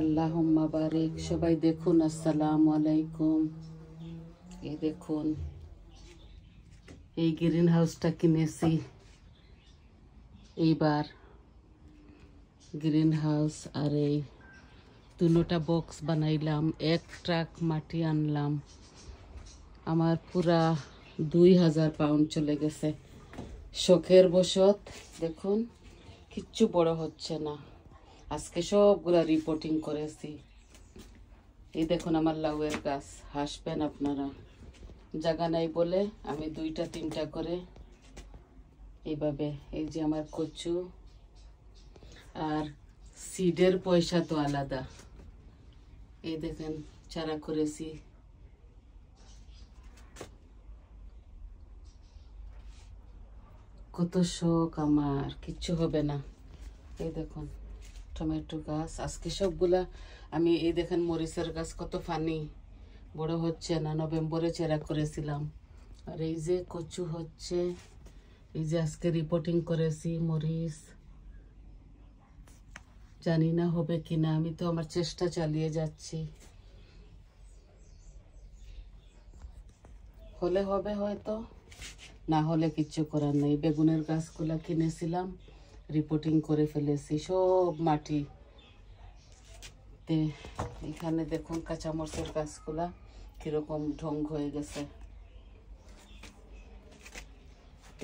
আল্লাহ সবাই দেখুন আসসালাম আলাইকুম এ দেখুন এই গ্রিন হাউসটা কিনেছি এইবার গ্রিন হাউস আর এই দুটা বক্স বানাইলাম এক ট্রাক মাটি আনলাম আমার পুরা দুই হাজার পাউন্ড চলে গেছে শখের বসত দেখুন কিচ্ছু বড় হচ্ছে না আজকে সবগুলা রিপোর্টিং করেছি এই দেখুন আমার লাউয়ের গাছ হাসবেন আপনারা জায়গা নাই বলে আমি দুইটা তিনটা করে এইভাবে এই যে আমার কচু আর সিডের পয়সা তো আলাদা এই দেখেন চারা করেছি কত শখ আমার কিচ্ছু হবে না এই দেখুন টমেটো গাছ আজকে সবগুলা আমি এই দেখেন মরিচের গাছ কত ফানি বড় হচ্ছে না নভেম্বরে চেরা করেছিলাম আর এই যে কচু হচ্ছে এই যে আজকে রিপোর্টিং করেছি মরিচ জানি না হবে কি না আমি তো আমার চেষ্টা চালিয়ে যাচ্ছি হলে হবে হয়তো না হলে কিচ্ছু করার নেই বেগুনের গাছগুলা কিনেছিলাম রিপোর্টিং করে ফেলেছি সব মাটি এখানে দেখুন কাঁচামরচের গাছগুলা কীরকম ঢং হয়ে গেছে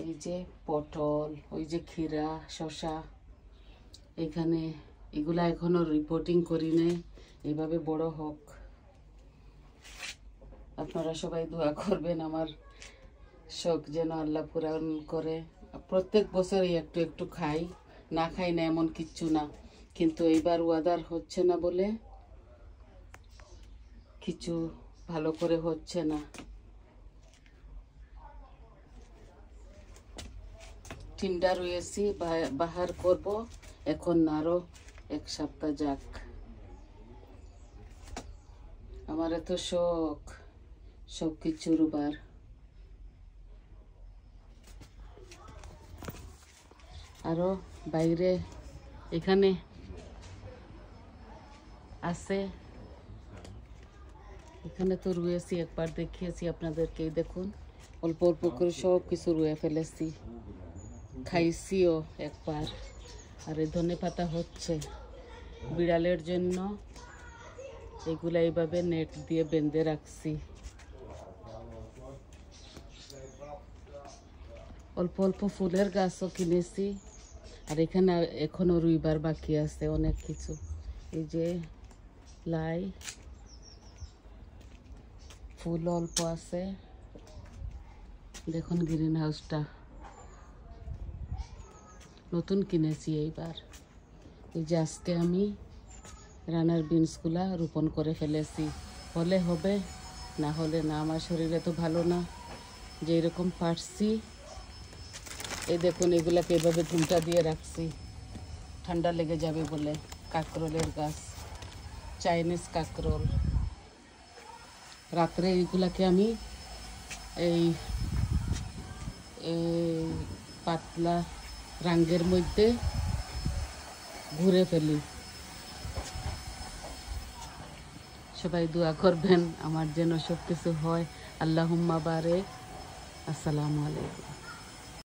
এই যে পটল ওই যে ক্ষীরা শশা এখানে এগুলা এখনও রিপোর্টিং করি নাই এভাবে বড় হোক আপনারা সবাই দোয়া করবেন আমার শখ যেন আল্লাহ পুরাণ করে প্রত্যেক বছরই একটু একটু খাই না খাই না এমন কিচ্ছু না কিন্তু এইবার ওয়াদার হচ্ছে না বলে কিছু ভালো করে হচ্ছে না টিন্ডা রয়েছি বাহার করব এখন আরও এক সপ্তাহ যাক আমার এত শখ সব কিছুর বার আরও বাইরে এখানে আছে এখানে তো রুয়েছি একবার দেখিয়েছি আপনাদেরকে দেখুন অল্প অল্প করে সব কিছু রুয়ে ফেলেছি খাইছিও একবার আর এই ধনে পাতা হচ্ছে বিড়ালের জন্য এগুলা এইভাবে নেট দিয়ে বেঁধে রাখছি অল্প অল্প ফুলের গাছও কিনেছি আর এখানে এখনও রুইবার বাকি আছে অনেক কিছু এই যে লাই ফুল অল্প আছে দেখুন গ্রিন হাউসটা নতুন কিনেছি এইবার এই যে আজকে আমি রানার বিনসগুলা রোপণ করে ফেলেছি হলে হবে না হলে না আমার শরীরে তো ভালো না যেরকম পারছি এই দেখুন এগুলাকে এভাবে ধুমটা দিয়ে রাখছি ঠান্ডা লেগে যাবে বলে কাঁকরোলের গাছ চাইনিজ কাঁকরোল রাত্রে এইগুলাকে আমি এই পাতলা রাঙ্গের মধ্যে ঘুরে ফেলি সবাই দোয়া করবেন আমার যেন সব কিছু হয় আল্লাহ বারে আসসালামু আলাইকুম